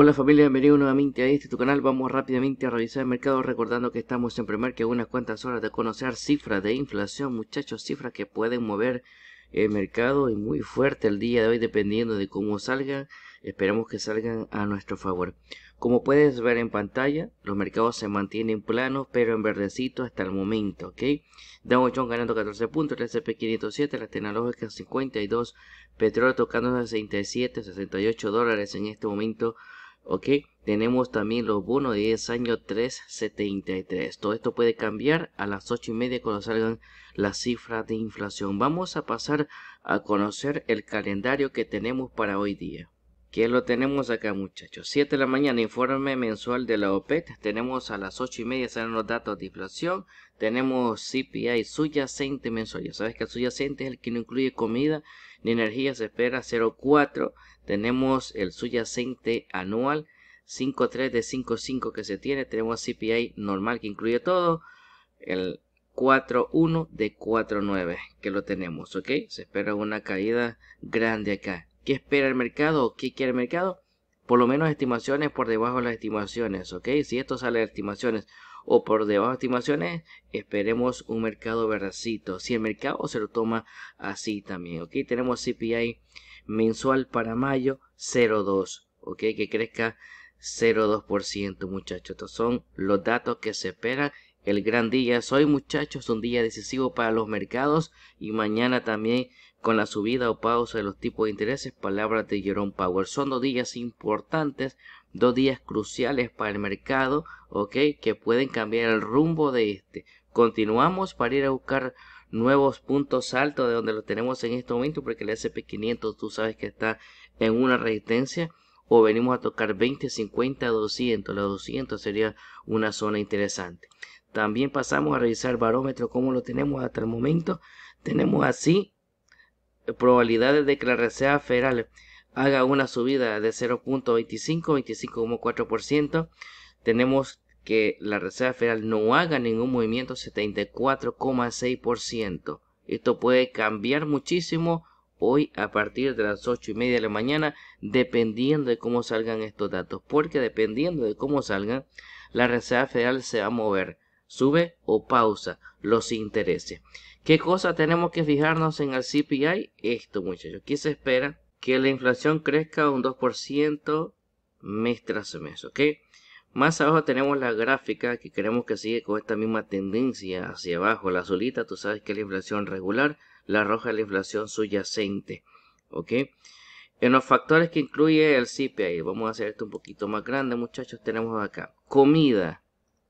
Hola familia, bienvenidos nuevamente a este tu canal, vamos rápidamente a revisar el mercado recordando que estamos en primer que unas cuantas horas de conocer cifras de inflación muchachos, cifras que pueden mover el mercado y muy fuerte el día de hoy dependiendo de cómo salgan, esperamos que salgan a nuestro favor. Como puedes ver en pantalla, los mercados se mantienen planos pero en verdecito hasta el momento, ¿ok? Dow Jones ganando 14 puntos, el S&P 507, las tecnológicas 52, petróleo tocando 67, 68 dólares en este momento ok tenemos también los bonos de 10 años 373 todo esto puede cambiar a las 8 y media cuando salgan las cifras de inflación vamos a pasar a conocer el calendario que tenemos para hoy día que lo tenemos acá muchachos 7 de la mañana informe mensual de la OPET tenemos a las 8 y media salen los datos de inflación tenemos CPI subyacente mensual ya sabes que el subyacente es el que no incluye comida ni energía se espera 0.4 tenemos el subyacente anual 5.3 de 5.5 que se tiene tenemos CPI normal que incluye todo el 4.1 de 4.9 que lo tenemos ok se espera una caída grande acá qué espera el mercado, qué quiere el mercado, por lo menos estimaciones por debajo de las estimaciones, ¿ok? Si esto sale de estimaciones o por debajo de estimaciones, esperemos un mercado veracito. Si el mercado se lo toma así también, ¿ok? Tenemos CPI mensual para mayo 0.2, ¿ok? Que crezca 0.2%, muchachos. Estos son los datos que se esperan. El gran día hoy, muchachos, un día decisivo para los mercados y mañana también con la subida o pausa de los tipos de intereses, palabras de Jerome Power. Son dos días importantes, dos días cruciales para el mercado, ¿ok? Que pueden cambiar el rumbo de este. Continuamos para ir a buscar nuevos puntos altos de donde lo tenemos en este momento, porque el SP500 tú sabes que está en una resistencia. O venimos a tocar 20, 50, 200. La 200 sería una zona interesante. También pasamos a revisar el barómetro, como lo tenemos hasta el momento. Tenemos así probabilidades de que la Reserva Federal haga una subida de 0.25, 25,4%. Tenemos que la Reserva Federal no haga ningún movimiento 74,6%. Esto puede cambiar muchísimo hoy a partir de las 8 y media de la mañana dependiendo de cómo salgan estos datos porque dependiendo de cómo salgan la Reserva Federal se va a mover sube o pausa los intereses. ¿Qué cosa tenemos que fijarnos en el CPI? Esto, muchachos. qué se espera que la inflación crezca un 2% mes tras mes, ¿ok? Más abajo tenemos la gráfica que queremos que sigue con esta misma tendencia hacia abajo. La azulita, tú sabes que es la inflación regular, la roja es la inflación subyacente, ¿ok? En los factores que incluye el CPI, vamos a hacer esto un poquito más grande, muchachos, tenemos acá comida.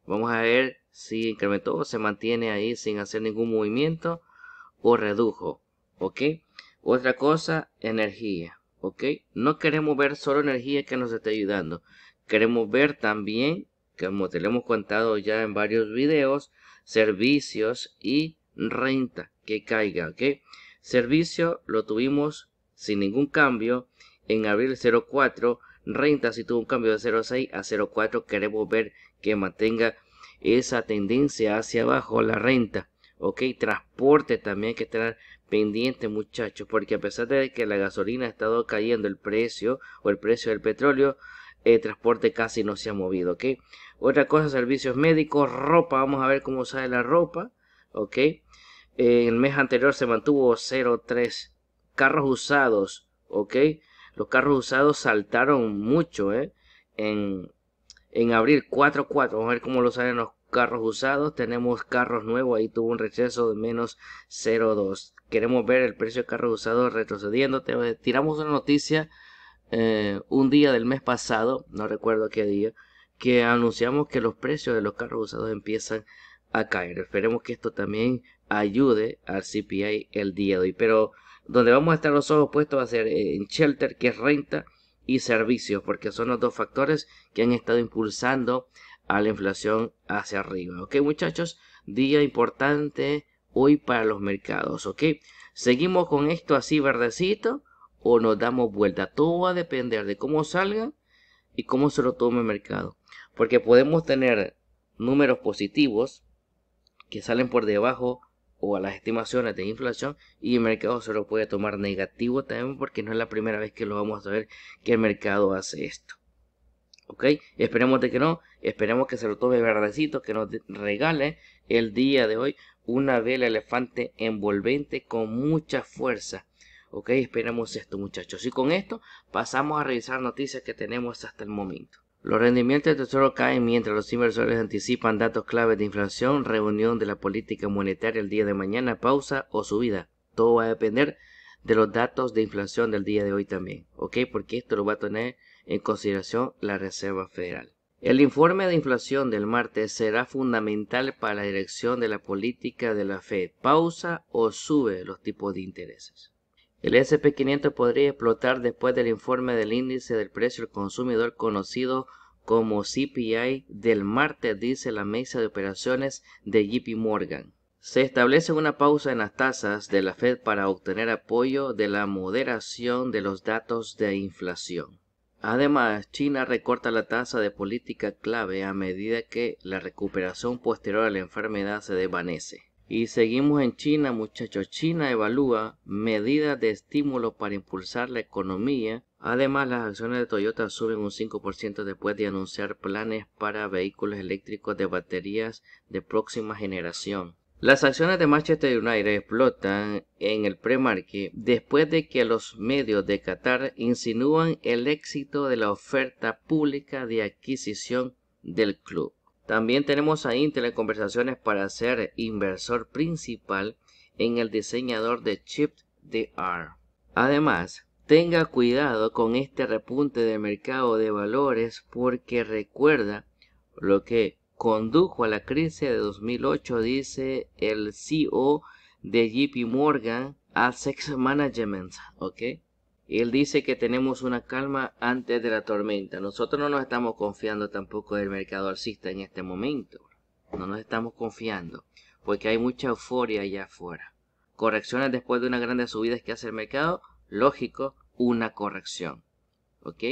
Vamos a ver si incrementó, se mantiene ahí sin hacer ningún movimiento o redujo, ¿ok? Otra cosa, energía, ¿ok? No queremos ver solo energía que nos esté ayudando. Queremos ver también, como te lo hemos contado ya en varios videos, servicios y renta que caiga, ¿ok? Servicio lo tuvimos sin ningún cambio en abril 04, renta si tuvo un cambio de 06 a 04, queremos ver que mantenga esa tendencia hacia abajo la renta. Ok, transporte también hay que estar pendiente muchachos, porque a pesar de que la gasolina ha estado cayendo el precio o el precio del petróleo, el transporte casi no se ha movido. Ok, otra cosa, servicios médicos, ropa, vamos a ver cómo sale la ropa. Ok, En el mes anterior se mantuvo 0,3. Carros usados, ok, los carros usados saltaron mucho, eh, en, en abril 4.4, Vamos a ver cómo lo salen los carros usados. Tenemos carros nuevos. Ahí tuvo un rechazo de menos 0.2. Queremos ver el precio de carros usados retrocediendo. Eh, tiramos una noticia eh, un día del mes pasado. No recuerdo qué día. Que anunciamos que los precios de los carros usados empiezan a caer. Esperemos que esto también ayude al CPI el día de hoy. Pero donde vamos a estar los ojos puestos va a ser eh, en Shelter, que es renta y servicios, porque son los dos factores que han estado impulsando a la inflación hacia arriba. Ok, muchachos, día importante hoy para los mercados. Ok, seguimos con esto así verdecito o nos damos vuelta. Todo va a depender de cómo salga y cómo se lo tome el mercado. Porque podemos tener números positivos que salen por debajo o a las estimaciones de inflación y el mercado se lo puede tomar negativo también porque no es la primera vez que lo vamos a ver que el mercado hace esto. ¿Ok? Esperemos de que no, esperemos que se lo tome verdecito, que nos regale el día de hoy una vela elefante envolvente con mucha fuerza. ¿Ok? Esperemos esto muchachos. Y con esto pasamos a revisar noticias que tenemos hasta el momento. Los rendimientos del tesoro caen mientras los inversores anticipan datos claves de inflación, reunión de la política monetaria el día de mañana, pausa o subida. Todo va a depender de los datos de inflación del día de hoy también, ¿ok? Porque esto lo va a tener en consideración la Reserva Federal. El informe de inflación del martes será fundamental para la dirección de la política de la Fed. Pausa o sube los tipos de intereses. El SP500 podría explotar después del informe del índice del precio del consumidor conocido como CPI del martes, dice la mesa de operaciones de JP Morgan. Se establece una pausa en las tasas de la Fed para obtener apoyo de la moderación de los datos de inflación. Además, China recorta la tasa de política clave a medida que la recuperación posterior a la enfermedad se desvanece. Y seguimos en China, muchachos. China evalúa medidas de estímulo para impulsar la economía. Además, las acciones de Toyota suben un 5% después de anunciar planes para vehículos eléctricos de baterías de próxima generación. Las acciones de Manchester United explotan en el premarket después de que los medios de Qatar insinúan el éxito de la oferta pública de adquisición del club. También tenemos a Intel en conversaciones para ser inversor principal en el diseñador de chip R. Además, tenga cuidado con este repunte de mercado de valores porque recuerda lo que condujo a la crisis de 2008, dice el CEO de JP Morgan Asex Management, él dice que tenemos una calma antes de la tormenta. Nosotros no nos estamos confiando tampoco del mercado alcista en este momento. No nos estamos confiando porque hay mucha euforia allá afuera. Correcciones después de una grande subida que hace el mercado, lógico, una corrección. ¿Ok?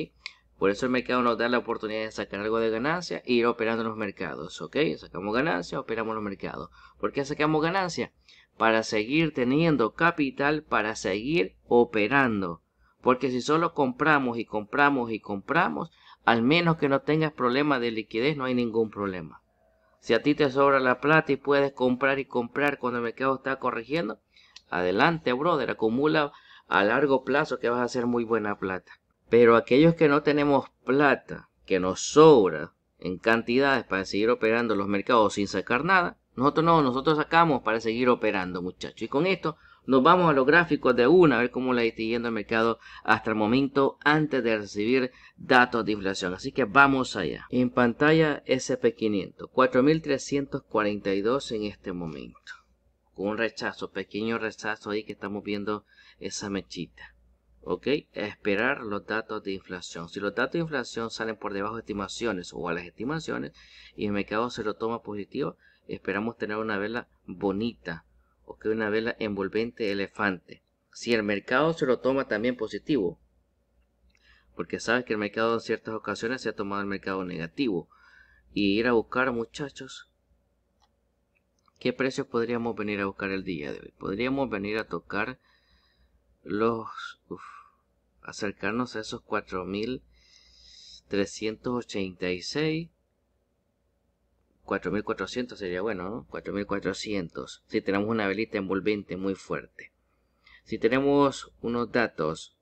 Por eso el mercado nos da la oportunidad de sacar algo de ganancia e ir operando los mercados. ¿Ok? Sacamos ganancia, operamos los mercados. ¿Por qué sacamos ganancia? Para seguir teniendo capital, para seguir operando porque si solo compramos y compramos y compramos, al menos que no tengas problema de liquidez, no hay ningún problema. Si a ti te sobra la plata y puedes comprar y comprar cuando el mercado está corrigiendo, adelante, brother, acumula a largo plazo que vas a hacer muy buena plata. Pero aquellos que no tenemos plata, que nos sobra en cantidades para seguir operando los mercados sin sacar nada, nosotros no, nosotros sacamos para seguir operando, muchachos. Y con esto nos vamos a los gráficos de una, a ver cómo la está yendo el mercado hasta el momento antes de recibir datos de inflación. Así que vamos allá. En pantalla SP500, 4.342 en este momento. Con un rechazo, pequeño rechazo ahí que estamos viendo esa mechita. ¿ok? Esperar los datos de inflación. Si los datos de inflación salen por debajo de estimaciones o a las estimaciones y el mercado se lo toma positivo, esperamos tener una vela bonita o que una vela envolvente elefante. Si el mercado se lo toma también positivo, porque sabes que el mercado en ciertas ocasiones se ha tomado el mercado negativo, y ir a buscar muchachos, ¿qué precios podríamos venir a buscar el día de hoy? Podríamos venir a tocar los... acercarnos a esos 4.386 4400 sería bueno, ¿no? 4400. Si tenemos una velita envolvente muy fuerte. Si tenemos unos datos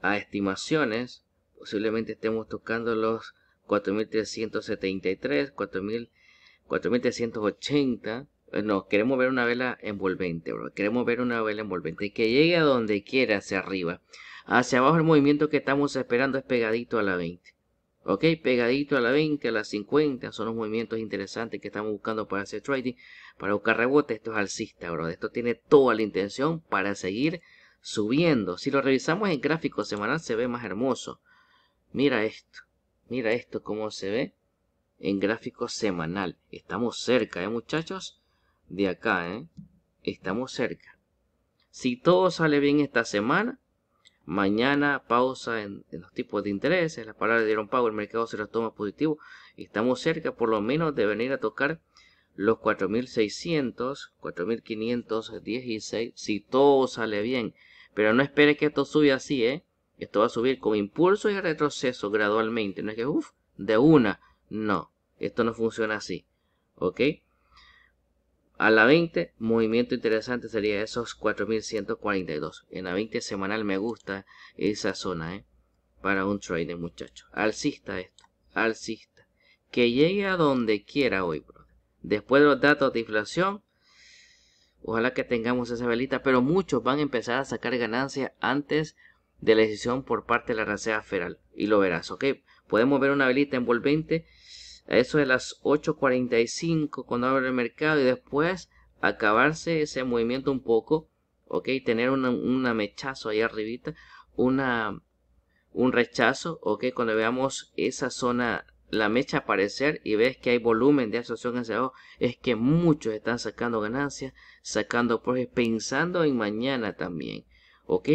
a estimaciones, posiblemente estemos tocando los 4373, 4380. Eh, no, queremos ver una vela envolvente, Queremos ver una vela envolvente que llegue a donde quiera hacia arriba. Hacia abajo el movimiento que estamos esperando es pegadito a la 20 ok pegadito a la 20 a la 50 son los movimientos interesantes que estamos buscando para hacer trading para buscar rebote esto es alcista bro esto tiene toda la intención para seguir subiendo si lo revisamos en gráfico semanal se ve más hermoso mira esto mira esto cómo se ve en gráfico semanal estamos cerca eh muchachos de acá eh estamos cerca si todo sale bien esta semana Mañana pausa en, los tipos de intereses. Las palabras dieron pago, el mercado se las toma positivo. Estamos cerca por lo menos de venir a tocar los 4600, 4516, si todo sale bien. Pero no espere que esto suba así, ¿eh? Esto va a subir con impulso y retroceso gradualmente. No es que, de una. No, esto no funciona así. ¿Ok? A la 20, movimiento interesante sería esos 4142. En la 20 semanal me gusta esa zona, ¿eh? Para un trader, muchachos. Alcista esto, alcista. Que llegue a donde quiera hoy, bro. Después de los datos de inflación, ojalá que tengamos esa velita, pero muchos van a empezar a sacar ganancias antes de la decisión por parte de la Reserva Federal. Y lo verás, ¿ok? Podemos ver una velita envolvente a eso de las 8.45 cuando abre el mercado y después acabarse ese movimiento un poco, ok, tener una, mechazo ahí arribita, una, un rechazo, ok, cuando veamos esa zona, la mecha aparecer y ves que hay volumen de asociación hacia abajo, es que muchos están sacando ganancias, sacando pues pensando en mañana también, ok,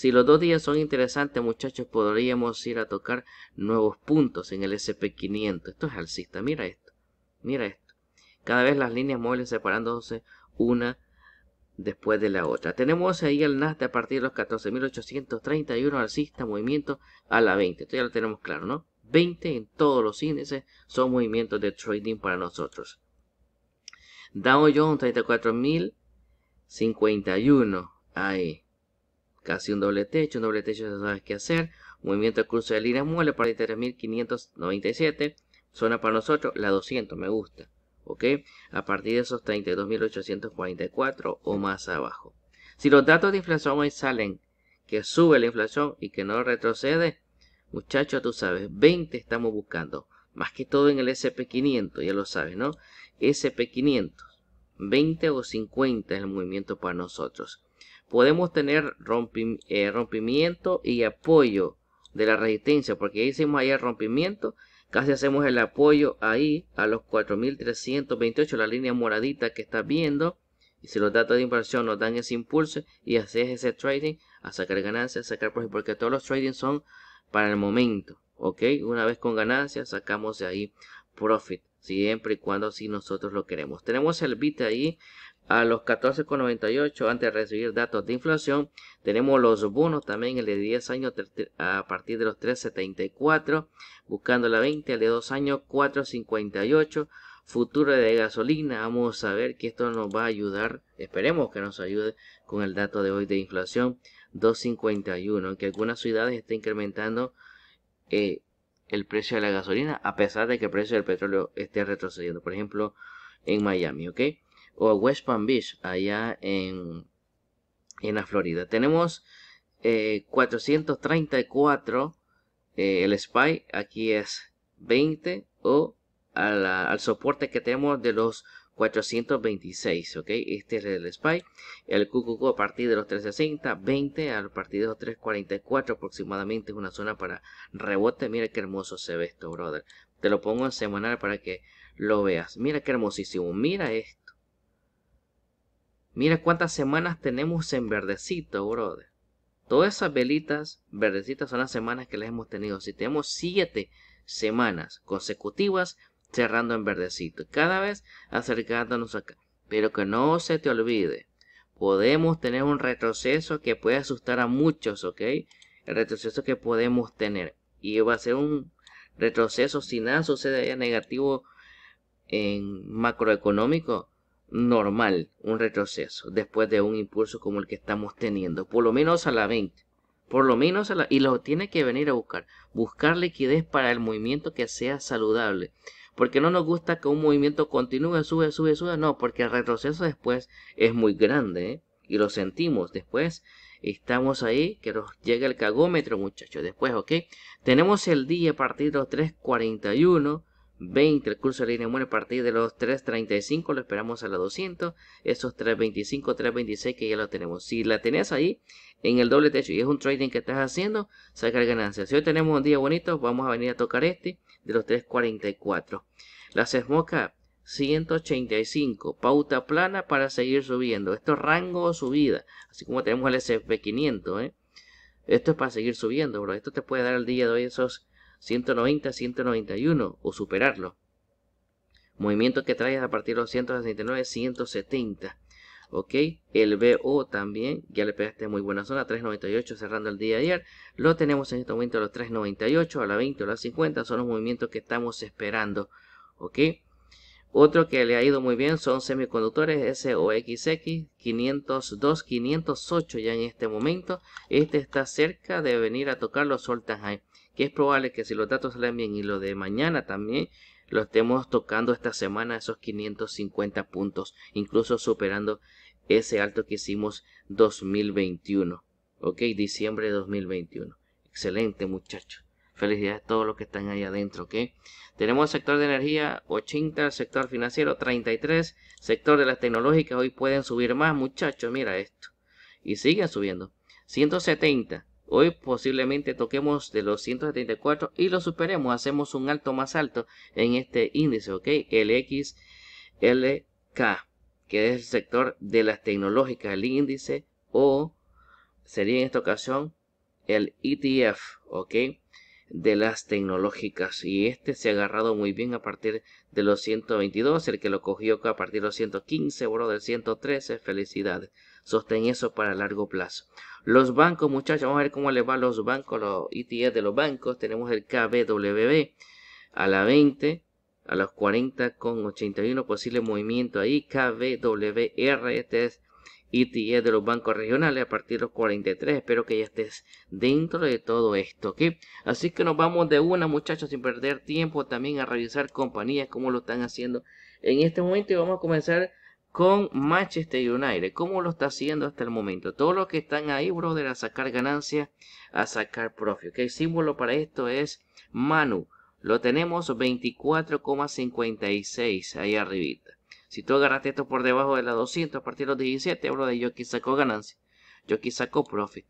si los dos días son interesantes, muchachos, podríamos ir a tocar nuevos puntos en el SP500. Esto es alcista, mira esto, mira esto. Cada vez las líneas móviles separándose una después de la otra. Tenemos ahí el Nasdaq a partir de los 14.831 alcista, movimiento a la 20. Esto ya lo tenemos claro, ¿no? 20 en todos los índices son movimientos de trading para nosotros. Dow Jones 34.051, ahí casi un doble techo, un doble techo ya sabes qué hacer, movimiento de cruce de línea muela para 3.597 zona para nosotros la 200, me gusta, ok, a partir de esos 32.844 o más abajo. Si los datos de inflación hoy salen que sube la inflación y que no retrocede, muchachos, tú sabes, 20 estamos buscando, más que todo en el SP500, ya lo sabes, ¿no? SP500, 20 o 50 es el movimiento para nosotros podemos tener eh, rompimiento y apoyo de la resistencia, porque hicimos ahí el rompimiento, casi hacemos el apoyo ahí a los 4.328, la línea moradita que está viendo, y si los datos de inversión nos dan ese impulso y haces ese trading, a sacar ganancias, sacar porque todos los trading son para el momento, ok, una vez con ganancias sacamos de ahí profit, siempre y cuando así nosotros lo queremos. Tenemos el bit ahí a los 14,98 antes de recibir datos de inflación. Tenemos los bonos también, el de 10 años a partir de los 3,74, buscando la 20, el de 2 años 4,58. Futuro de gasolina, vamos a ver que esto nos va a ayudar, esperemos que nos ayude con el dato de hoy de inflación 2.51, aunque algunas ciudades está incrementando eh, el precio de la gasolina a pesar de que el precio del petróleo esté retrocediendo, por ejemplo en Miami, ¿ok? o West Palm Beach, allá en, la Florida. Tenemos 434 eh, eh, el SPY, aquí es 20 o al soporte que tenemos de los 426, ok, este es el SPY, el QQQ a partir de los 360, 20 a partir de los 344 aproximadamente es una zona para rebote, mira qué hermoso se ve esto, brother, te lo pongo en semanal para que lo veas, mira qué hermosísimo, mira esto Mira cuántas semanas tenemos en verdecito, brother. Todas esas velitas verdecitas son las semanas que las hemos tenido. Si tenemos siete semanas consecutivas cerrando en verdecito, cada vez acercándonos acá. Pero que no se te olvide, podemos tener un retroceso que puede asustar a muchos, ¿ok? El retroceso que podemos tener. Y va a ser un retroceso si nada sucede negativo en macroeconómico normal un retroceso después de un impulso como el que estamos teniendo, por lo menos a la 20. Por lo menos a la, y lo tiene que venir a buscar, buscar liquidez para el movimiento que sea saludable. Porque no nos gusta que un movimiento continúe, sube, sube, sube, no, porque el retroceso después es muy grande ¿eh? y lo sentimos. Después estamos ahí, que nos llega el cagómetro, muchachos. Después, ok, tenemos el día partido 3.41 20. El curso de la línea muere a partir de los 3.35. Lo esperamos a los 200. Esos 3.25, 3.26 que ya lo tenemos. Si la tenés ahí en el doble techo y es un trading que estás haciendo, sacar ganancias. Si hoy tenemos un día bonito, vamos a venir a tocar este de los 3.44. La Sesmoca 185. Pauta plana para seguir subiendo. Esto es rango subida. Así como tenemos el SP500. ¿eh? Esto es para seguir subiendo, Esto te puede dar el día de hoy esos 190-191 o superarlo. Movimiento que trae a partir de los 169-170. ¿ok? El BO también, ya le pegaste muy buena zona, 3.98 cerrando el día de ayer. Lo tenemos en este momento a los 3.98, a la 20 o a la 50, son los movimientos que estamos esperando, ¿ok? Otro que le ha ido muy bien son semiconductores SOXX 502, 508 ya en este momento. Este está cerca de venir a tocar los soltas y es probable que si los datos salen bien y lo de mañana también, lo estemos tocando esta semana esos 550 puntos, incluso superando ese alto que hicimos 2021, ok, diciembre de 2021. Excelente muchachos. Felicidades a todos los que están ahí adentro, ¿ok? Tenemos el sector de energía 80, el sector financiero 33, sector de las tecnológicas hoy pueden subir más, muchachos, mira esto. Y siguen subiendo. 170, Hoy posiblemente toquemos de los 174 y lo superemos, hacemos un alto más alto en este índice, ¿ok? XLK, que es el sector de las tecnológicas, el índice, o sería en esta ocasión el ETF, ¿ok? De las tecnológicas. Y este se ha agarrado muy bien a partir de los 122, el que lo cogió a partir de los 115, bro, del 113, felicidades. Sostén eso para largo plazo. Los bancos, muchachos, vamos a ver cómo les va a los bancos, los ETF de los bancos. Tenemos el KBWB a la 20, a los 40 con 81, posible movimiento ahí. KBWR, este es ETF de los bancos regionales a partir de los 43. Espero que ya estés dentro de todo esto, ¿ok? Así que nos vamos de una, muchachos, sin perder tiempo también a revisar compañías, cómo lo están haciendo en este momento. Y vamos a comenzar con Manchester United. ¿Cómo lo está haciendo hasta el momento? Todos los que están ahí, brother, a sacar ganancia a sacar profit. Que El símbolo para esto es Manu. Lo tenemos 24,56 ahí arribita. Si tú agarraste esto por debajo de la 200 a partir de los 17, brother, yo aquí sacó ganancia. Yo aquí sacó profit.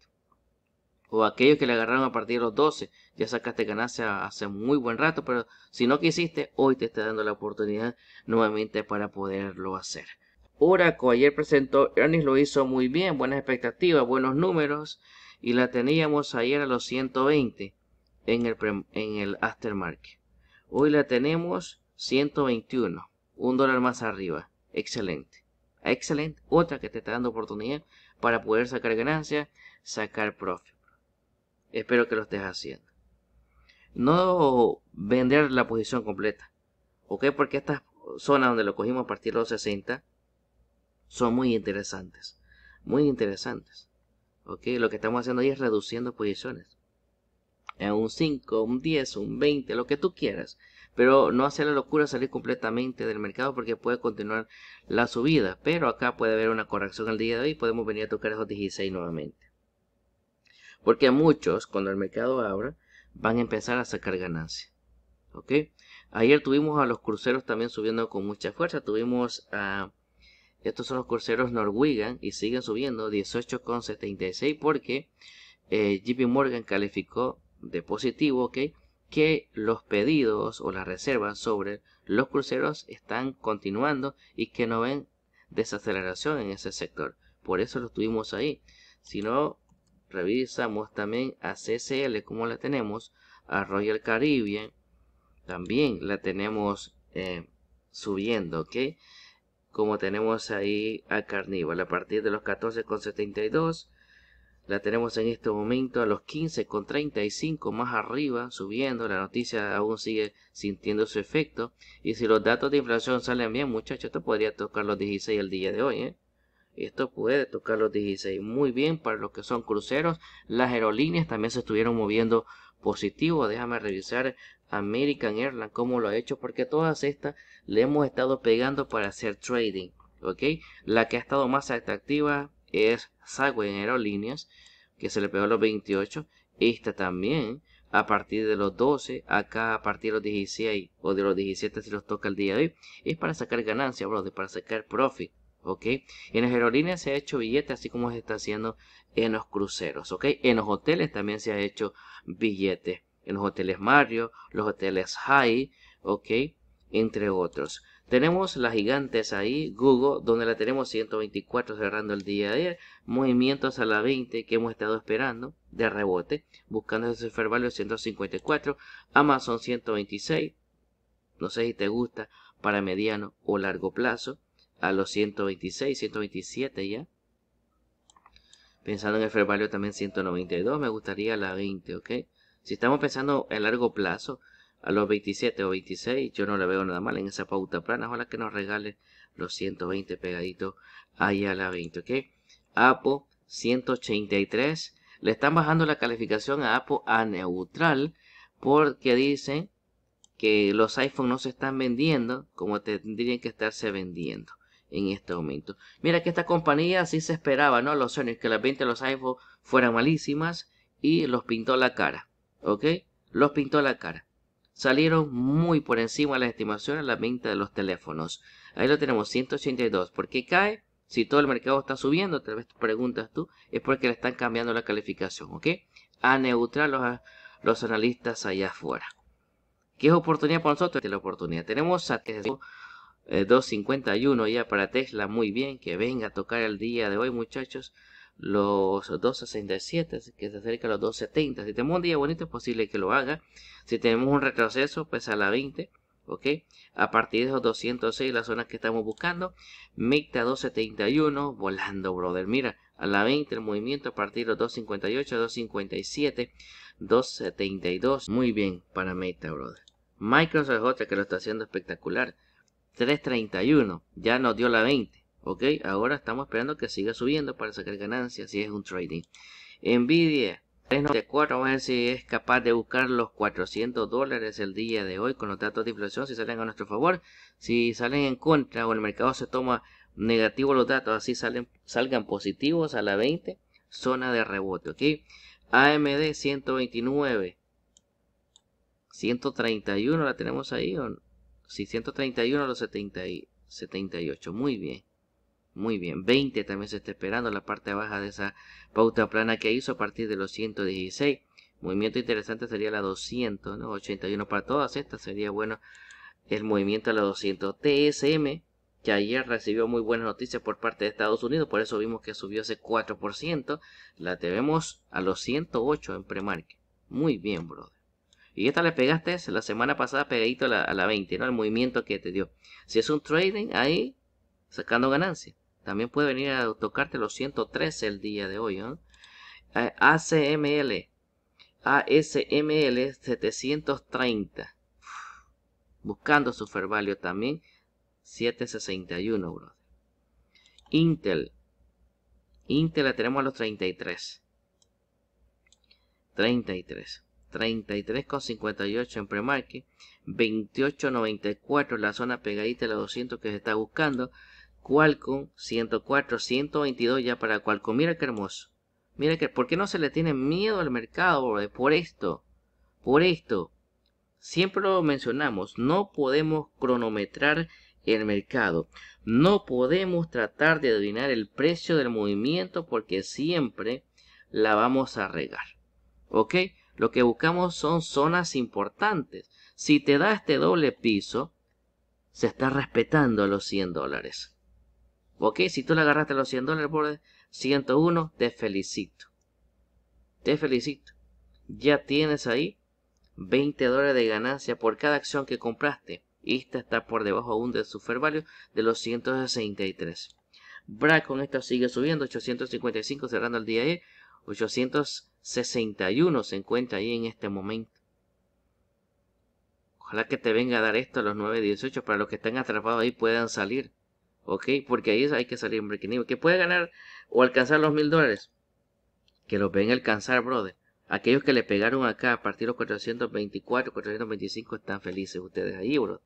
O aquellos que le agarraron a partir de los 12, ya sacaste ganancia hace muy buen rato, pero si no quisiste, hoy te está dando la oportunidad nuevamente para poderlo hacer. Oraco ayer presentó, Ernest lo hizo muy bien, buenas expectativas, buenos números y la teníamos ayer a los 120 en el, en el aftermarket. Hoy la tenemos 121, un dólar más arriba. Excelente. Excelente. Otra que te está dando oportunidad para poder sacar ganancias, sacar profit. Espero que lo estés haciendo. No vender la posición completa. ¿Ok? Porque esta zona donde lo cogimos a partir de los 60 son muy interesantes. Muy interesantes. ¿Ok? Lo que estamos haciendo ahí es reduciendo posiciones. En un 5, un 10, un 20, lo que tú quieras. Pero no hacer la locura salir completamente del mercado porque puede continuar la subida. Pero acá puede haber una corrección al día de hoy podemos venir a tocar esos 16 nuevamente. Porque muchos, cuando el mercado abra, van a empezar a sacar ganancia, ¿Ok? Ayer tuvimos a los cruceros también subiendo con mucha fuerza. Tuvimos a estos son los cruceros Norwegian y siguen subiendo 18,76 porque eh, JP Morgan calificó de positivo, que los pedidos o las reservas sobre los cruceros están continuando y que no ven desaceleración en ese sector. Por eso lo tuvimos ahí. Si no, revisamos también a CCL como la tenemos, a Royal Caribbean, también la tenemos eh, subiendo, ¿ok? como tenemos ahí a Carnival. A partir de los 14,72 la tenemos en este momento a los 15,35 más arriba, subiendo. La noticia aún sigue sintiendo su efecto. Y si los datos de inflación salen bien, muchachos, esto podría tocar los 16 el día de hoy. ¿eh? Esto puede tocar los 16. Muy bien para los que son cruceros. Las aerolíneas también se estuvieron moviendo positivo. Déjame revisar American Airlines cómo lo ha hecho, porque todas estas le hemos estado pegando para hacer trading. ¿ok? La que ha estado más atractiva es Sagway en aerolíneas, que se le pegó a los 28. Esta también, a partir de los 12, acá a partir de los 16 o de los 17 si los toca el día de hoy. Es para sacar ganancia, brother, para sacar profit. ¿ok? En las aerolíneas se ha hecho billetes así como se está haciendo en los cruceros, ¿ok? En los hoteles también se ha hecho billetes en los hoteles Mario, los hoteles High, ¿ok? Entre otros. Tenemos las gigantes ahí, Google, donde la tenemos 124 cerrando el día de ayer. Movimientos a la 20 que hemos estado esperando de rebote, buscando ese fair value 154. Amazon 126, no sé si te gusta para mediano o largo plazo a los 126, 127 ya. Pensando en el fair también 192, me gustaría la 20, ¿ok? Si estamos pensando en largo plazo, a los 27 o 26, yo no le veo nada mal en esa pauta plana. Ojalá que nos regale los 120 pegaditos ahí a la 20, ¿ok? Apo 183. Le están bajando la calificación a Apple a neutral porque dicen que los iPhone no se están vendiendo como tendrían que estarse vendiendo en este momento Mira que esta compañía sí se esperaba, ¿no? Los años que las venta de los iPhone fueran malísimas y los pintó la cara, ¿ok? Los pintó la cara. Salieron muy por encima de las estimaciones la venta de los teléfonos. Ahí lo tenemos, 182. ¿Por qué cae? Si todo el mercado está subiendo, tal vez te preguntas tú, es porque le están cambiando la calificación, ¿ok? A neutral los, los analistas allá afuera. ¿Qué es oportunidad para nosotros? La oportunidad. Tenemos a 2.51 eh, ya para Tesla, muy bien, que venga a tocar el día de hoy muchachos, los 2.67, que se acerca a los 2.70, si tenemos un día bonito es posible que lo haga, si tenemos un retroceso pues a la 20, ok, a partir de los 206 las zonas que estamos buscando, meta 271 volando brother, mira, a la 20 el movimiento a partir de los 258, 257, 272, muy bien para Meta brother. Microsoft es otra que lo está haciendo espectacular. 3.31. Ya nos dio la 20. Ok, ahora estamos esperando que siga subiendo para sacar ganancias si es un trading. Nvidia 394. Vamos a ver si es capaz de buscar los 400 dólares el día de hoy con los datos de inflación. Si salen a nuestro favor, si salen en contra o el mercado se toma negativo los datos, así salen, salgan positivos a la 20. Zona de rebote. Ok, AMD 129. 131 la tenemos ahí o no? 131 a los 78. Muy bien. Muy bien. 20 también se está esperando la parte baja de esa pauta plana que hizo a partir de los 116. Movimiento interesante sería la 200, 81 para todas estas. Sería bueno el movimiento a la 200. TSM, que ayer recibió muy buenas noticias por parte de Estados Unidos, por eso vimos que subió ese 4%. La tenemos a los 108 en premarket. Muy bien, brother. Y esta le pegaste la semana pasada pegadito a la, 20, ¿no? El movimiento que te dio. Si es un trading, ahí sacando ganancia. También puede venir a tocarte los 113 el día de hoy, ¿no? ACML. ASML 730. Buscando su fair value también. 761, bro. Intel. Intel la tenemos a los 33. 33. 33,58 en premarket, 28,94 la zona pegadita de los 200 que se está buscando, Qualcomm 104, 122 ya para Qualcomm, mira qué hermoso, mira que, ¿por qué no se le tiene miedo al mercado por esto? Por esto, siempre lo mencionamos, no podemos cronometrar el mercado, no podemos tratar de adivinar el precio del movimiento porque siempre la vamos a regar, ¿ok? Lo que buscamos son zonas importantes. Si te da este doble piso, se está respetando los 100 dólares. ¿Ok? Si tú le agarraste los 100 dólares por 101, te felicito. Te felicito. Ya tienes ahí 20 dólares de ganancia por cada acción que compraste. Y esta está por debajo aún de su fair value de los 163. Brad con esto sigue subiendo, 855 cerrando el día de 861 se encuentra ahí en este momento. Ojalá que te venga a dar esto a los 9.18 para los que están atrapados ahí puedan salir. ¿Ok? Porque ahí hay que salir en Que puede ganar o alcanzar los mil dólares. Que los ven alcanzar, brother. Aquellos que le pegaron acá a partir de los 424, 425 están felices ustedes ahí, brother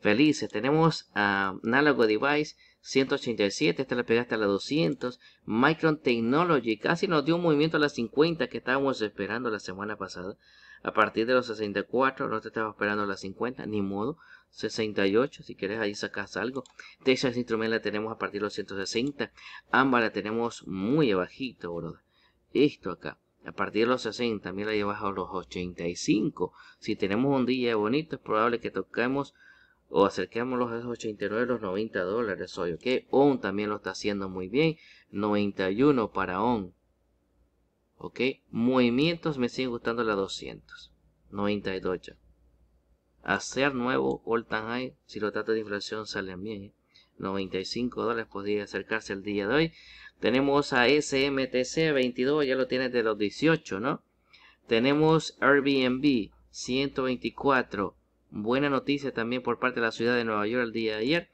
felices. Tenemos a Analog Device 187, esta la pegaste a la 200. Micron Technology casi nos dio un movimiento a las 50 que estábamos esperando la semana pasada. A partir de los 64, no te estaba esperando las 50, ni modo. 68, si quieres ahí sacas algo. Texas Instrument la tenemos a partir de los 160. Ambas la tenemos muy abajito, brother. Esto acá. A partir de los 60, la ahí a los 85. Si tenemos un día bonito, es probable que toquemos o acerquemos a 89 los 90 dólares hoy, ok. ON también lo está haciendo muy bien, 91 para ON. Ok, movimientos me siguen gustando la 200, 92 ya. Hacer nuevo all time si los datos de inflación salen bien, 95 ¿eh? dólares podría acercarse el día de hoy. Tenemos a SMTC 22, ya lo tienes de los 18, ¿no? Tenemos Airbnb 124, Buena noticia también por parte de la ciudad de Nueva York el día de ayer.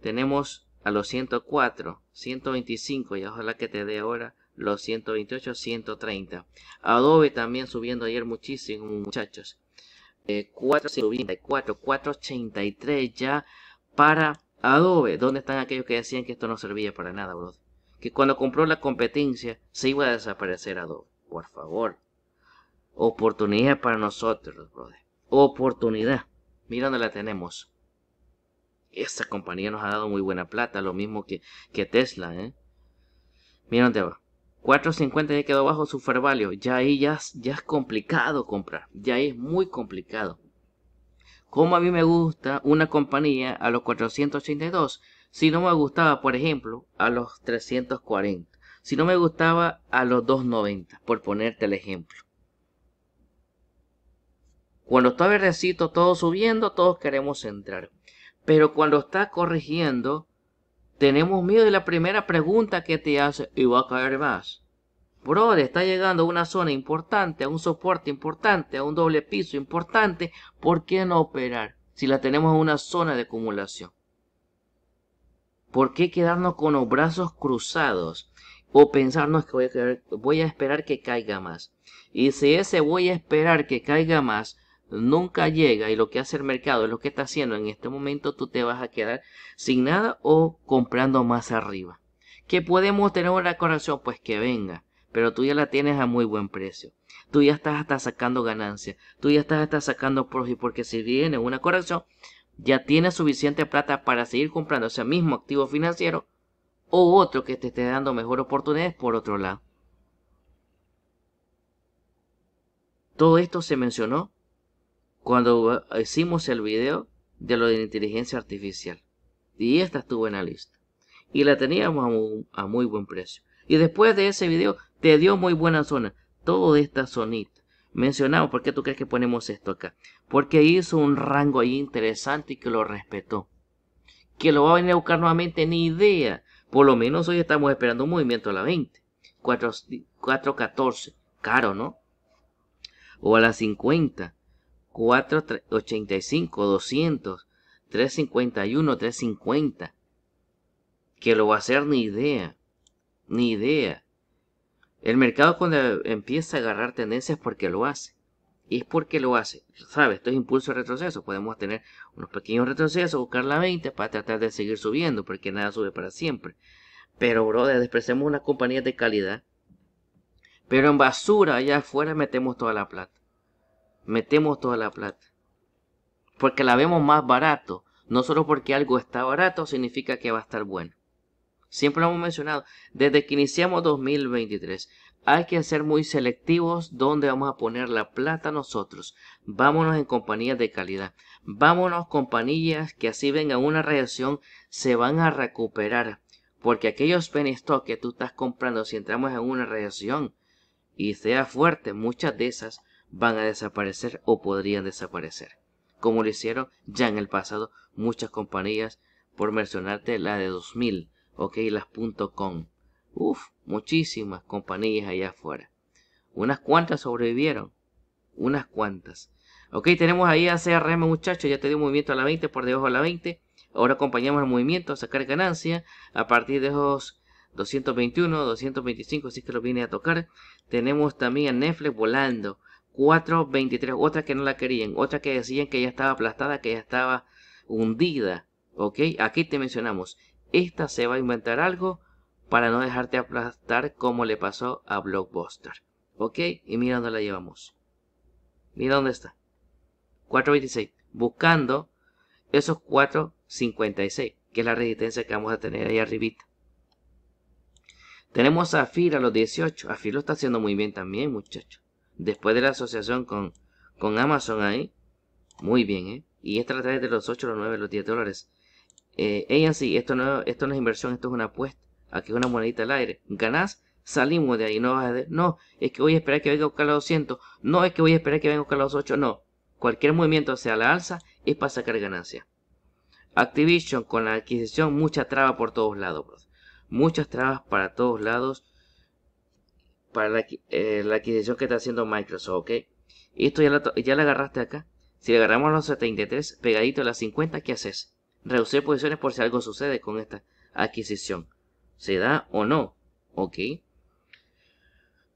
Tenemos a los 104, 125 y ojalá que te dé ahora los 128, 130. Adobe también subiendo ayer muchísimo muchachos. Eh, 483 ya para Adobe. ¿Dónde están aquellos que decían que esto no servía para nada, bro? Que cuando compró la competencia se iba a desaparecer Adobe. Por favor. Oportunidad para nosotros, brother. Oportunidad. Mira dónde la tenemos. Esta compañía nos ha dado muy buena plata, lo mismo que, Tesla, ¿eh? Mira dónde va. 4.50 ya quedó bajo su fair value. Ya ahí ya, ya es complicado comprar. Ya ahí es muy complicado. Como a mí me gusta una compañía a los 482, si no me gustaba, por ejemplo, a los 340. Si no me gustaba a los 290, por ponerte el ejemplo. Cuando está verdecito, todo subiendo, todos queremos entrar. Pero cuando está corrigiendo, tenemos miedo de la primera pregunta que te hace y va a caer más. bro. está llegando a una zona importante, a un soporte importante, a un doble piso importante. ¿Por qué no operar si la tenemos en una zona de acumulación? ¿Por qué quedarnos con los brazos cruzados? O pensarnos que voy a esperar que caiga más. Y si ese voy a esperar que caiga más nunca llega y lo que hace el mercado es lo que está haciendo en este momento, tú te vas a quedar sin nada o comprando más arriba. Que podemos tener una corrección, pues que venga, pero tú ya la tienes a muy buen precio. Tú ya estás hasta sacando ganancias, tú ya estás hasta sacando profit, porque si viene una corrección, ya tienes suficiente plata para seguir comprando ese mismo activo financiero o otro que te esté dando mejor oportunidades por otro lado. Todo esto se mencionó cuando eh, hicimos el video de lo de inteligencia artificial. Y esta estuvo en la lista. Y la teníamos a muy, buen precio. Y después de ese video te dio muy buena zona. Todo de esta zonita. Mencionamos, ¿por qué tú crees que ponemos esto acá? Porque hizo un rango ahí interesante y que lo respetó. Que lo va a venir a buscar nuevamente, ni idea. Por lo menos hoy estamos esperando un movimiento a la 20. 4.14. Caro, ¿no? O a la 50. 485, 200, 351, 350. Que lo va a hacer ni idea. Ni idea. El mercado cuando empieza a agarrar tendencias porque lo hace. Y es porque lo hace. ¿Sabes? Esto es impulso de retroceso. Podemos tener unos pequeños retrocesos, buscar la 20 para tratar de seguir subiendo, porque nada sube para siempre. Pero, bro despreciamos una compañía de calidad. Pero en basura allá afuera metemos toda la plata metemos toda la plata. Porque la vemos más barato. No solo porque algo está barato significa que va a estar bueno. Siempre lo hemos mencionado, desde que iniciamos 2023, hay que ser muy selectivos dónde vamos a poner la plata nosotros. Vámonos en compañías de calidad. Vámonos compañías que así venga una reacción, se van a recuperar. Porque aquellos penny que tú estás comprando, si entramos en una reacción y sea fuerte, muchas de esas van a desaparecer o podrían desaparecer, como lo hicieron ya en el pasado muchas compañías, por mencionarte la de 2000, ok, las .com. Uf, muchísimas compañías allá afuera. Unas cuantas sobrevivieron, unas cuantas. Ok, tenemos ahí a CRM muchachos, ya te dio movimiento a la 20, por debajo a la 20. Ahora acompañamos el movimiento a sacar ganancia a partir de esos 221, 225, así que lo viene a tocar. Tenemos también a Netflix volando 4.23, otra que no la querían, otra que decían que ya estaba aplastada, que ya estaba hundida. ¿Ok? Aquí te mencionamos, esta se va a inventar algo para no dejarte aplastar como le pasó a Blockbuster. ¿Ok? Y mira dónde la llevamos. Mira dónde está. 4.26. Buscando esos 4.56, que es la resistencia que vamos a tener ahí arribita. Tenemos a Fir a los 18. A Fir lo está haciendo muy bien también, muchachos después de la asociación con, con Amazon ahí, muy bien, ¿eh? Y esta la trae de los 8, los 9, los 10 dólares. Eh, sí esto no, esto no es inversión, esto es una apuesta. Aquí es una monedita al aire. Ganás, salimos de ahí, no a no, es que voy a esperar que venga a buscar los 200, no, es que voy a esperar que venga a buscar los 8, no. Cualquier movimiento sea la alza es para sacar ganancia. Activision con la adquisición, mucha traba por todos lados, Muchas trabas para todos lados para eh, la, adquisición que está haciendo Microsoft, ¿ok? esto ya la, ya la agarraste acá. Si le agarramos los 73 pegadito a las 50, ¿qué haces? Reducir posiciones por si algo sucede con esta adquisición. ¿Se da o no? Ok.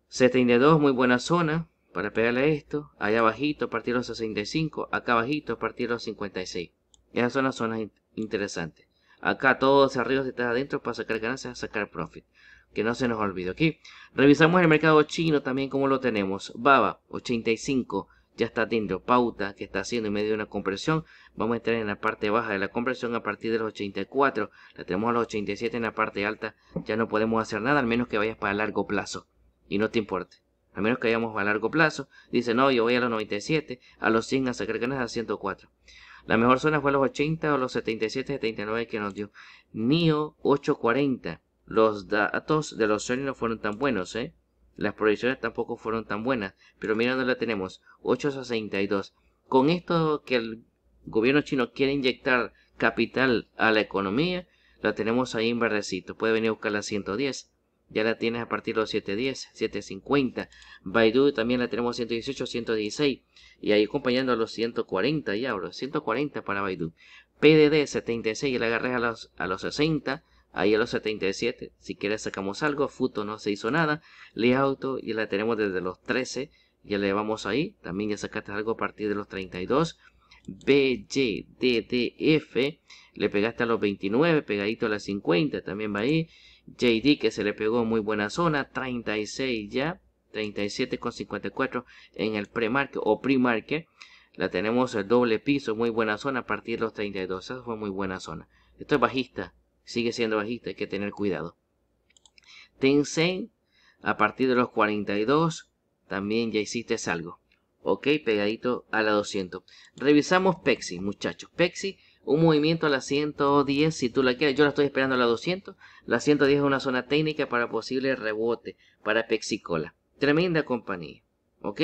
72, muy buena zona para pegarle esto. Allá abajito, a partir de los 65. Acá abajito, a partir de los 56. Esas son las zonas interesantes. Acá todo hacia arriba, si está adentro, para sacar ganancias, sacar profit que no se nos olvide aquí. Revisamos el mercado chino también como lo tenemos. Baba, 85, ya está dentro pauta que está haciendo en medio de una compresión. Vamos a entrar en la parte baja de la compresión a partir de los 84. La tenemos a los 87 en la parte alta. Ya no podemos hacer nada, al menos que vayas para largo plazo. Y no te importe. A menos que vayamos a largo plazo. Dice, no, yo voy a los 97, a los 100, a sacar ganas a 104. La mejor zona fue a los 80 o los 77, 79 que nos dio. NIO 840. Los datos de los Sony no fueron tan buenos, ¿eh? Las proyecciones tampoco fueron tan buenas. Pero mira dónde la tenemos. 8.62 Con esto que el gobierno chino quiere inyectar capital a la economía, la tenemos ahí en verdecito. Puede venir a buscar la 110. Ya la tienes a partir de los 710, 750. Baidu también la tenemos 118, 116. Y ahí acompañando a los 140 ya, bro. 140 para Baidu. PDD 76 y la agarré a los, a los 60. Ahí a los 77, si quieres sacamos algo, Futo no se hizo nada, auto. ya la tenemos desde los 13, ya le vamos ahí, también ya sacaste algo a partir de los 32, BJDDF, le pegaste a los 29, pegadito a las 50, también va ahí, JD que se le pegó muy buena zona, 36 ya, con 54. en el pre o pre la tenemos el doble piso, muy buena zona a partir de los 32, esa fue muy buena zona, esto es bajista, sigue siendo bajista, hay que tener cuidado. Tencent, a partir de los 42, también ya hiciste algo. Ok, pegadito a la 200. Revisamos Pexi, muchachos. Pexi, un movimiento a la 110, si tú la quieres. Yo la estoy esperando a la 200. La 110 es una zona técnica para posible rebote, para cola Tremenda compañía. ¿Ok?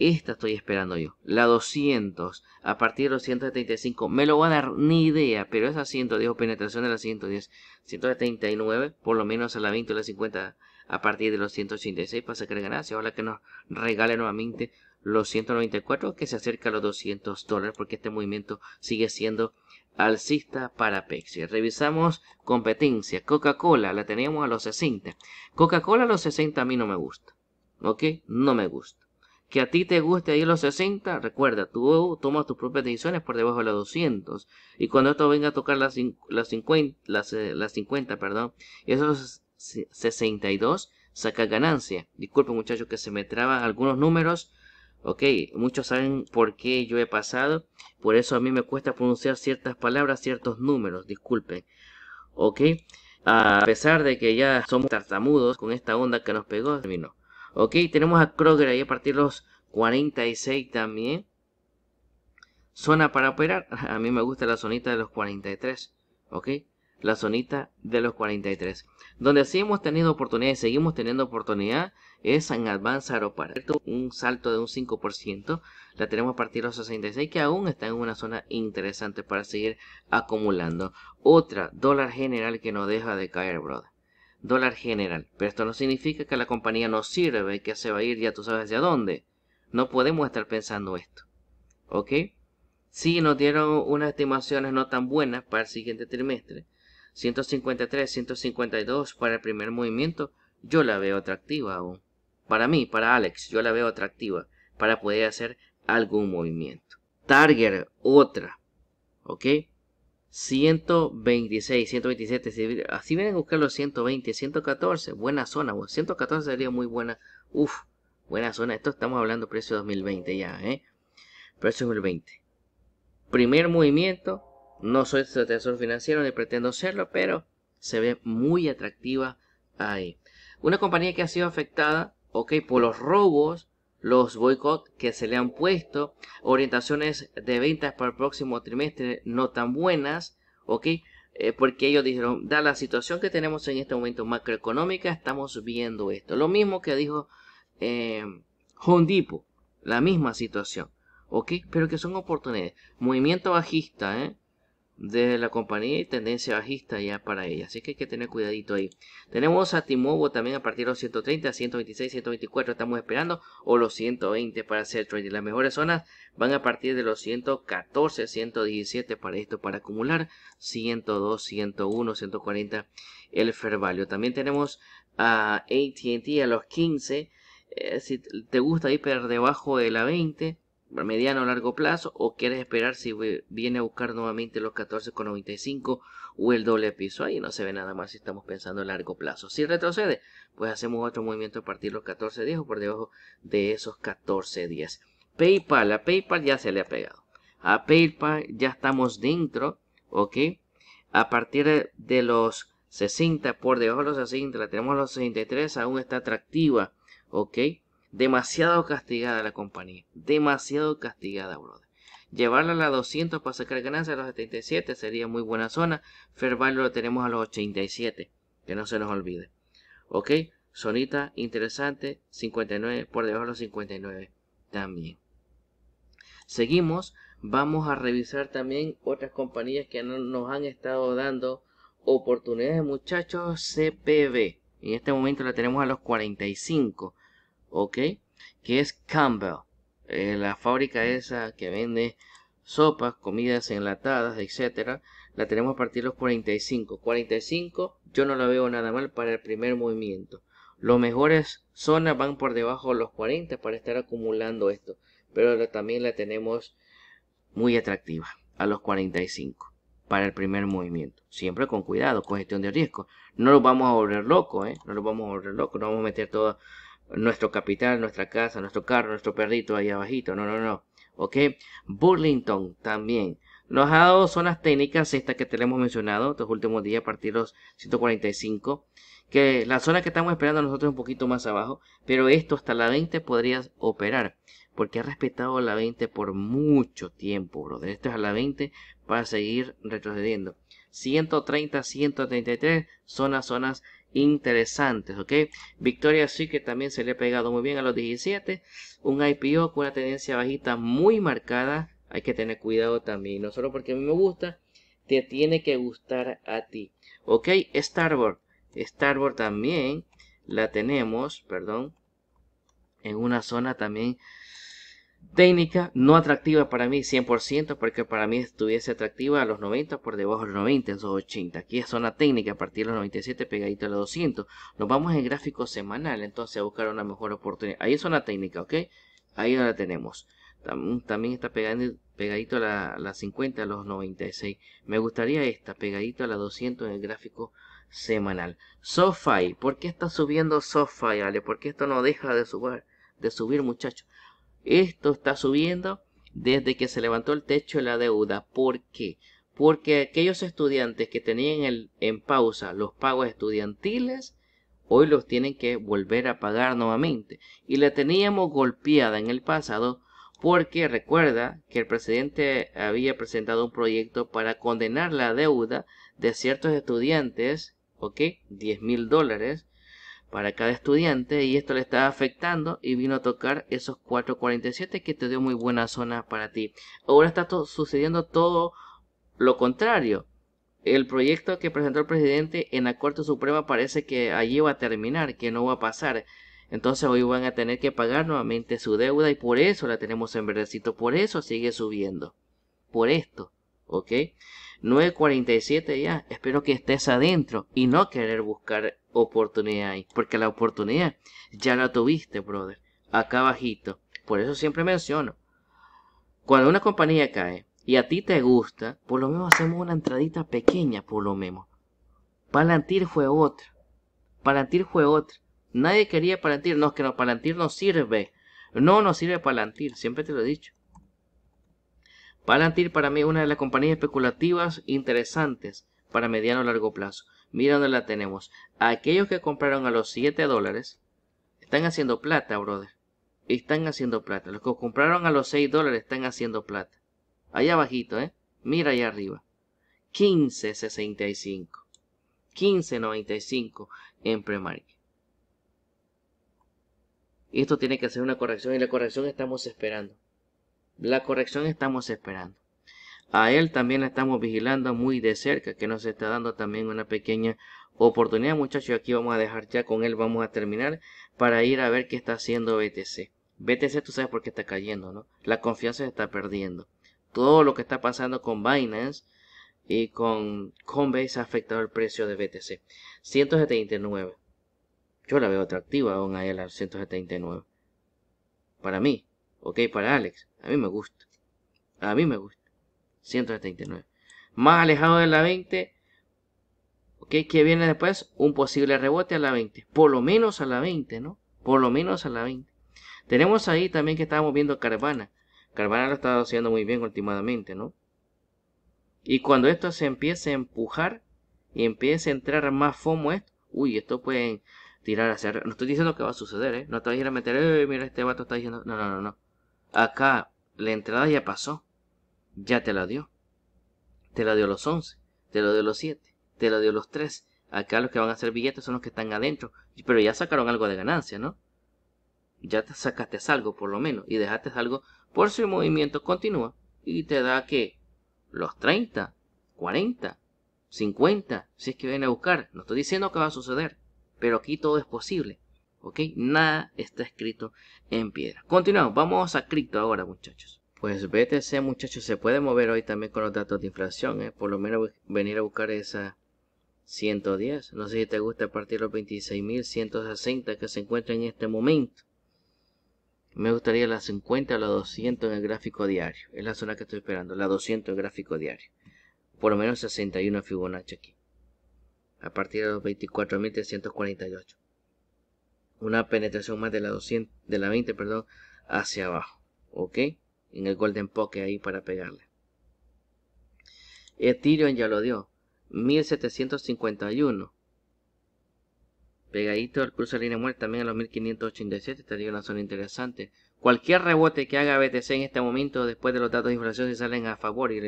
Esta estoy esperando yo, la 200, a partir de los 175. Me lo van a dar ni idea, pero esa 110 o penetración de la 110, 179, por lo menos a la 20 o la 50 a partir de los 186 para sacar ganancia. Ahora que nos regale nuevamente los 194 que se acerca a los 200 dólares porque este movimiento sigue siendo alcista para Pepsi. Revisamos competencia. Coca-Cola la teníamos a los 60. Coca-Cola a los 60 a mí no me gusta. ¿Ok? No me gusta que a ti te guste ahí los 60, recuerda, tú tomas tus propias decisiones por debajo de los 200. Y cuando esto venga a tocar las, las 50, las, eh, las 50, perdón, esos 62, saca ganancia. Disculpen muchachos que se me traban algunos números. Ok, muchos saben por qué yo he pasado. Por eso a mí me cuesta pronunciar ciertas palabras, ciertos números. Disculpen. Ok, a pesar de que ya somos tartamudos con esta onda que nos pegó, terminó. Ok, tenemos a Kroger ahí a partir de los 46 también. Zona para operar. A mí me gusta la zonita de los 43. Ok, la zonita de los 43. Donde sí hemos tenido oportunidad y seguimos teniendo oportunidad es en Advance Aeropar. Un salto de un 5%. La tenemos a partir de los 66 que aún está en una zona interesante para seguir acumulando. Otra dólar general que no deja de caer, brother dólar general. Pero esto no significa que la compañía no sirve, que se va a ir ya tú sabes hacia dónde. No podemos estar pensando esto. ¿Ok? Si nos dieron unas estimaciones no tan buenas para el siguiente trimestre. 153, 152 para el primer movimiento. Yo la veo atractiva aún. Para mí, para Alex, yo la veo atractiva para poder hacer algún movimiento. Target, otra. ¿Ok? 126, 127, así vienen a buscar los 120, 114, buena zona, 114 sería muy buena, Uf, buena zona, esto estamos hablando precio 2020 ya, ¿eh? Precio 2020. Primer movimiento, no soy tesoro financiero ni pretendo serlo, pero se ve muy atractiva ahí. Una compañía que ha sido afectada, ok, por los robos los boicots que se le han puesto, orientaciones de ventas para el próximo trimestre no tan buenas, ¿ok? Eh, porque ellos dijeron, da la situación que tenemos en este momento macroeconómica, estamos viendo esto. Lo mismo que dijo eh, Hondipo, la misma situación, ¿ok? Pero que son oportunidades. Movimiento bajista, ¿eh? de la compañía y tendencia bajista ya para ella. Así que hay que tener cuidadito ahí. Tenemos a Timovo también a partir de los 130, 126, 124 estamos esperando. O los 120 para hacer trading. Las mejores zonas van a partir de los 114, 117 para esto, para acumular 102, 101, 140 el fair value. También tenemos a ATT a los 15. Eh, si te gusta ir por debajo de la 20 mediano o largo plazo o quieres esperar si viene a buscar nuevamente los 14,95 o el doble piso ahí no se ve nada más si estamos pensando a largo plazo si retrocede pues hacemos otro movimiento a partir de los días o por debajo de esos 14 días Paypal a Paypal ya se le ha pegado a Paypal ya estamos dentro ok a partir de los 60 por debajo de los 60 la tenemos los 63 aún está atractiva ok Demasiado castigada la compañía. Demasiado castigada, brother. Llevarla a la 200 para sacar ganancia a los 77 sería muy buena zona. Fair lo tenemos a los 87. Que no se nos olvide. Ok, Sonita interesante. 59 por debajo de los 59 también. Seguimos. Vamos a revisar también otras compañías que nos han estado dando oportunidades, muchachos. CPB. En este momento la tenemos a los 45. ¿ok? Que es Campbell, eh, la fábrica esa que vende sopas, comidas enlatadas, etcétera. La tenemos a partir de los 45. 45 yo no la veo nada mal para el primer movimiento. Los mejores zonas van por debajo de los 40 para estar acumulando esto. Pero también la tenemos muy atractiva a los 45 para el primer movimiento. Siempre con cuidado, con gestión de riesgo. No lo vamos a volver locos, ¿eh? No lo vamos a volver locos. No vamos a meter todo nuestro capital, nuestra casa, nuestro carro, nuestro perrito ahí abajito. No, no, no. ¿Ok? Burlington también. Nos ha dado zonas técnicas, Esta que te hemos mencionado, estos últimos días, a partir de los 145. Que la zona que estamos esperando nosotros es un poquito más abajo. Pero esto hasta la 20 podrías operar. Porque ha respetado la 20 por mucho tiempo, brother. Esto es a la 20 para seguir retrocediendo. 130, 133 son las zonas interesantes, ¿ok? Victoria sí que también se le ha pegado muy bien a los 17. Un IPO con una tendencia bajita muy marcada. Hay que tener cuidado también. No solo porque a mí me gusta, te tiene que gustar a ti. ¿Ok? Starboard. Starboard también la tenemos, perdón, en una zona también técnica no atractiva para mí 100% porque para mí estuviese atractiva a los 90 por debajo de los 90, esos 80. Aquí es una técnica a partir de los 97 pegadito a los 200. Nos vamos en gráfico semanal entonces a buscar una mejor oportunidad. Ahí es una técnica, ¿ok? Ahí la tenemos. También está pegando, pegadito a las la 50, a los 96. Me gustaría esta, pegadito a los 200 en el gráfico semanal. SoFi, ¿por qué está subiendo SoFi, Ale? porque esto no deja de, subir, de subir muchachos? Esto está subiendo desde que se levantó el techo de la deuda. ¿Por qué? Porque aquellos estudiantes que tenían en pausa los pagos estudiantiles, hoy los tienen que volver a pagar nuevamente. Y la teníamos golpeada en el pasado porque recuerda que el presidente había presentado un proyecto para condenar la deuda de ciertos estudiantes, ¿ok? 10 mil dólares para cada estudiante y esto le está afectando y vino a tocar esos 447 que te dio muy buena zona para ti. Ahora está sucediendo todo lo contrario. El proyecto que presentó el presidente en la Corte Suprema parece que allí va a terminar, que no va a pasar. Entonces hoy van a tener que pagar nuevamente su deuda y por eso la tenemos en verdecito, por eso sigue subiendo. Por esto, ¿ok? 9.47 ya, espero que estés adentro y no querer buscar oportunidad ahí, porque la oportunidad ya la tuviste, brother, acá bajito, Por eso siempre menciono, cuando una compañía cae y a ti te gusta, por lo menos hacemos una entradita pequeña, por lo menos. Palantir fue otra, Palantir fue otra. Nadie quería Palantir, no, es que no, Palantir no sirve. No nos sirve Palantir, siempre te lo he dicho. Palantir para mí es una de las compañías especulativas interesantes para mediano o largo plazo. Mira dónde la tenemos. Aquellos que compraron a los 7 dólares están haciendo plata, brother. Están haciendo plata. Los que compraron a los 6 dólares están haciendo plata. Allá abajito, ¿eh? Mira allá arriba. 15.65. 15.95 en premarket. Esto tiene que hacer una corrección y la corrección estamos esperando. La corrección estamos esperando. A él también la estamos vigilando muy de cerca, que nos está dando también una pequeña oportunidad, muchachos. Aquí vamos a dejar ya con él, vamos a terminar para ir a ver qué está haciendo BTC. BTC tú sabes por qué está cayendo, ¿no? La confianza se está perdiendo. Todo lo que está pasando con Binance y con Coinbase ha afectado el precio de BTC. 179. Yo la veo atractiva aún a él al 179. Para mí, Ok, para Alex. A mí me gusta. A mí me gusta. 179. Más alejado de la 20. Ok, ¿qué viene después? Un posible rebote a la 20. Por lo menos a la 20, ¿no? Por lo menos a la 20. Tenemos ahí también que estábamos viendo Carvana. Carvana lo está haciendo muy bien últimamente, ¿no? Y cuando esto se empiece a empujar y empiece a entrar más FOMO esto, uy, esto pueden tirar hacia arriba No estoy diciendo que va a suceder, ¿eh? No te vas a meter, mira, este vato está diciendo... no, no, no. Acá la entrada ya pasó. Ya te la dio. Te la dio los 11, te la dio los 7, te la dio los 3. Acá los que van a hacer billetes son los que están adentro. Pero ya sacaron algo de ganancia, ¿no? Ya te sacaste algo por lo menos y dejaste algo por si el movimiento continúa y te da que los 30, 40, 50, si es que vienen a buscar. No estoy diciendo que va a suceder, pero aquí todo es posible. ¿ok? Nada está escrito en piedra. Continuamos, vamos a cripto ahora muchachos. Pues BTC muchachos se puede mover hoy también con los datos de inflación, ¿eh? por lo menos venir a buscar esa 110. No sé si te gusta a partir de los 26.160 que se encuentra en este momento. Me gustaría la 50 o la 200 en el gráfico diario. Es la zona que estoy esperando, la 200 en el gráfico diario. Por lo menos 61 Fibonacci aquí. A partir de los 24.348 una penetración más de la, 200, de la 20 perdón, hacia abajo, ¿ok? En el golden pocket ahí para pegarle. Ethereum ya lo dio, 1751. Pegadito el cruce de línea muerta también a los 1587 estaría una zona interesante. Cualquier rebote que haga BTC en este momento después de los datos de inflación si salen a favor y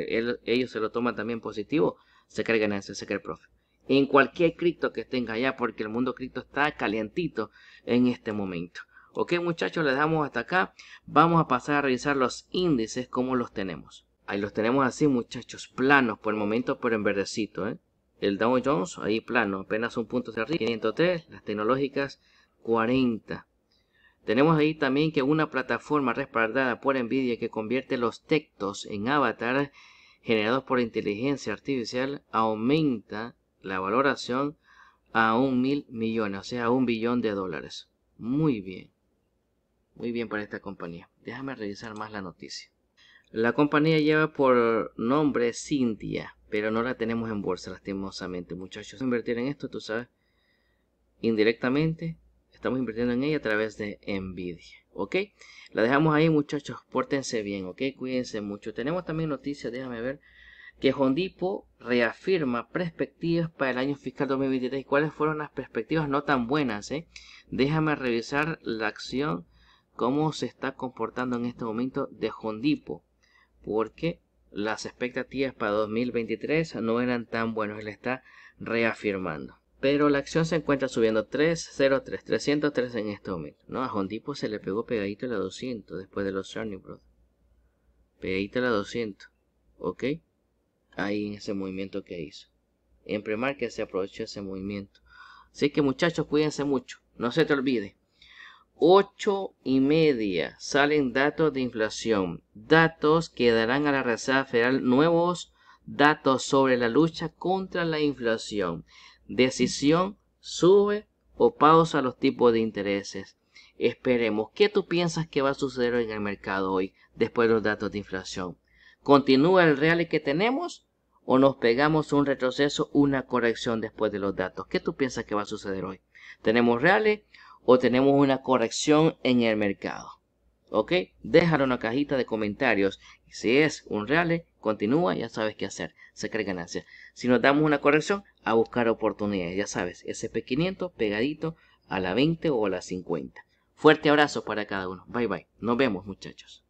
ellos se lo toman también positivo, se cargan ganancia, se cae profe en cualquier cripto que tenga allá, porque el mundo cripto está calientito en este momento. Ok muchachos, le damos hasta acá. Vamos a pasar a revisar los índices como los tenemos. Ahí los tenemos así muchachos, planos por el momento, pero en verdecito. ¿eh? El Dow Jones, ahí plano, apenas un punto de arriba, 503, las tecnológicas 40. Tenemos ahí también que una plataforma respaldada por Nvidia que convierte los textos en avatar generados por inteligencia artificial aumenta la valoración a un mil millones, o sea, a un billón de dólares. Muy bien. Muy bien para esta compañía. Déjame revisar más la noticia. La compañía lleva por nombre Cintia, pero no la tenemos en bolsa, lastimosamente, muchachos. Invertir en esto, tú sabes, indirectamente estamos invirtiendo en ella a través de Nvidia. ¿Ok? La dejamos ahí, muchachos. Pórtense bien, ¿ok? Cuídense mucho. Tenemos también noticias, déjame ver que Hondipo reafirma perspectivas para el año fiscal 2023. ¿Cuáles fueron las perspectivas no tan buenas? Eh? Déjame revisar la acción, cómo se está comportando en este momento de Hondipo, porque las expectativas para 2023 no eran tan buenas, él está reafirmando. Pero la acción se encuentra subiendo 303, 303 en este momento. ¿no? A Jondipo se le pegó pegadito a la 200 después de los Journey Brothers. Pegadito a la 200. ¿Ok? ahí en ese movimiento que hizo. Y en que se aprovechó ese movimiento. Así que muchachos, cuídense mucho. No se te olvide. 8 y media salen datos de inflación. Datos que darán a la Reserva Federal nuevos datos sobre la lucha contra la inflación. Decisión, sube o pausa los tipos de intereses. Esperemos. ¿Qué tú piensas que va a suceder en el mercado hoy después de los datos de inflación? ¿Continúa el real que tenemos o nos pegamos un retroceso, una corrección después de los datos? ¿Qué tú piensas que va a suceder hoy? ¿Tenemos reales o tenemos una corrección en el mercado? ¿Ok? Déjalo en la cajita de comentarios. Si es un real, continúa, ya sabes qué hacer, Se sacar ganancia Si nos damos una corrección, a buscar oportunidades, ya sabes, SP500 pegadito a la 20 o a la 50. Fuerte abrazo para cada uno. Bye bye. Nos vemos muchachos.